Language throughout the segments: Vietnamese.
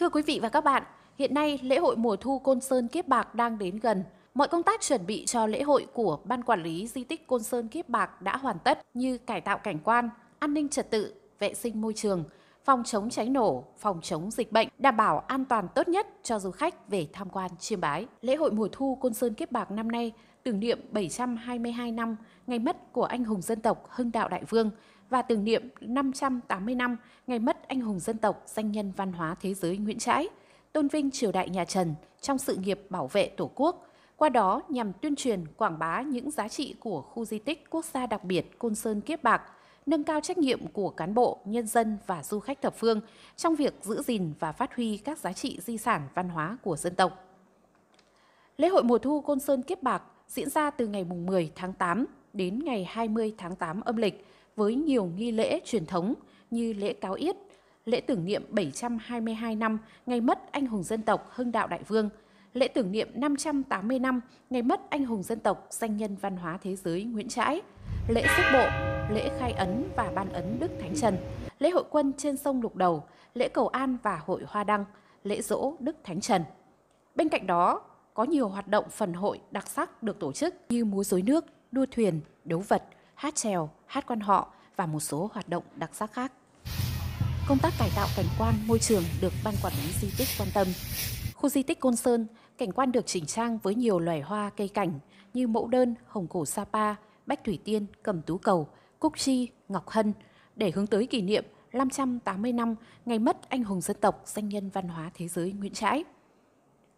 Thưa quý vị và các bạn, hiện nay lễ hội mùa thu Côn Sơn Kiếp Bạc đang đến gần. Mọi công tác chuẩn bị cho lễ hội của Ban Quản lý Di tích Côn Sơn Kiếp Bạc đã hoàn tất như cải tạo cảnh quan, an ninh trật tự, vệ sinh môi trường, phòng chống cháy nổ, phòng chống dịch bệnh, đảm bảo an toàn tốt nhất cho du khách về tham quan chiêm bái. Lễ hội mùa thu Côn Sơn Kiếp Bạc năm nay tưởng niệm 722 năm ngày mất của anh hùng dân tộc Hưng Đạo Đại Vương – và tưởng niệm 580 năm ngày mất anh hùng dân tộc, danh nhân văn hóa thế giới Nguyễn Trãi, tôn vinh triều đại nhà Trần trong sự nghiệp bảo vệ Tổ quốc, qua đó nhằm tuyên truyền quảng bá những giá trị của khu di tích quốc gia đặc biệt Côn Sơn Kiếp Bạc, nâng cao trách nhiệm của cán bộ, nhân dân và du khách thập phương trong việc giữ gìn và phát huy các giá trị di sản văn hóa của dân tộc. Lễ hội mùa thu Côn Sơn Kiếp Bạc diễn ra từ ngày 10 tháng 8 đến ngày 20 tháng 8 âm lịch với nhiều nghi lễ truyền thống như lễ cáo yết, lễ tưởng niệm 722 năm ngày mất anh hùng dân tộc Hưng Đạo Đại Vương, lễ tưởng niệm 580 năm ngày mất anh hùng dân tộc danh nhân văn hóa thế giới Nguyễn Trãi, lễ xuất bộ, lễ khai ấn và ban ấn Đức Thánh Trần, lễ hội quân trên sông Lục Đầu, lễ cầu an và hội hoa đăng, lễ dỗ Đức Thánh Trần. Bên cạnh đó, có nhiều hoạt động phần hội đặc sắc được tổ chức như múa rối nước, đua thuyền, đấu vật, hát trèo, hát quan họ và một số hoạt động đặc sắc khác. Công tác cải tạo cảnh quan môi trường được Ban Quản lý Di tích quan tâm. Khu di tích Côn Sơn, cảnh quan được chỉnh trang với nhiều loài hoa cây cảnh như mẫu đơn, hồng cổ Sapa, bách thủy tiên, cẩm tú cầu, cúc chi, ngọc hân để hướng tới kỷ niệm 580 năm ngày mất anh hùng dân tộc danh nhân văn hóa thế giới Nguyễn Trãi.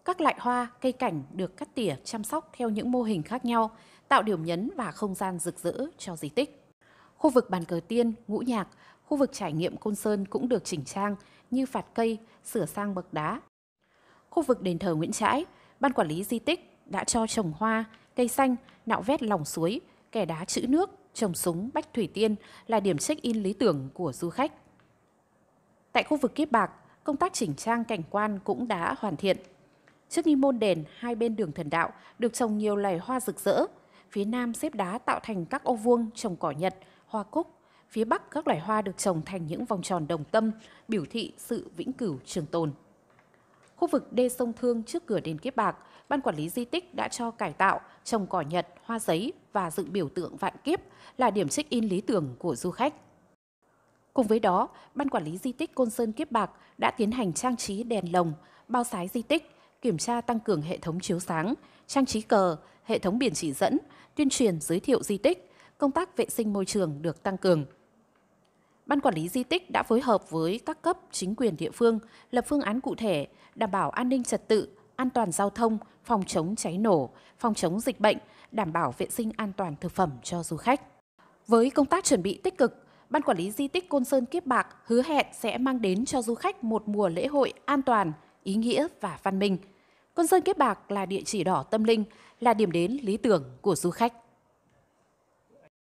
Các loại hoa, cây cảnh được cắt tỉa chăm sóc theo những mô hình khác nhau, tạo điểm nhấn và không gian rực rỡ cho di tích. Khu vực bàn cờ tiên, ngũ nhạc, khu vực trải nghiệm Côn Sơn cũng được chỉnh trang như phạt cây, sửa sang bậc đá. Khu vực đền thờ Nguyễn Trãi, ban quản lý di tích đã cho trồng hoa, cây xanh, nạo vét lòng suối, kẻ đá chữ nước, trồng súng Bách Thủy Tiên là điểm check-in lý tưởng của du khách. Tại khu vực Kiếp Bạc, công tác chỉnh trang cảnh quan cũng đã hoàn thiện. Trước nghi môn đền, hai bên đường thần đạo được trồng nhiều loài hoa rực rỡ, phía nam xếp đá tạo thành các ô vuông trồng cỏ nhật, hoa cúc, phía bắc các loài hoa được trồng thành những vòng tròn đồng tâm, biểu thị sự vĩnh cửu trường tồn. Khu vực đê sông Thương trước cửa đền Kiếp Bạc, Ban Quản lý Di tích đã cho cải tạo, trồng cỏ nhật, hoa giấy và dựng biểu tượng vạn kiếp là điểm check-in lý tưởng của du khách. Cùng với đó, Ban Quản lý Di tích Côn Sơn Kiếp Bạc đã tiến hành trang trí đèn lồng, bao sái di tích, kiểm tra tăng cường hệ thống chiếu sáng, trang trí cờ, hệ thống biển chỉ dẫn, tuyên truyền giới thiệu di tích, công tác vệ sinh môi trường được tăng cường. Ban quản lý di tích đã phối hợp với các cấp chính quyền địa phương lập phương án cụ thể đảm bảo an ninh trật tự, an toàn giao thông, phòng chống cháy nổ, phòng chống dịch bệnh, đảm bảo vệ sinh an toàn thực phẩm cho du khách. Với công tác chuẩn bị tích cực, Ban quản lý di tích Côn Sơn Kiếp Bạc hứa hẹn sẽ mang đến cho du khách một mùa lễ hội an toàn, ý nghĩa và văn minh. Côn Sơn Kiếp Bạc là địa chỉ đỏ tâm linh, là điểm đến lý tưởng của du khách.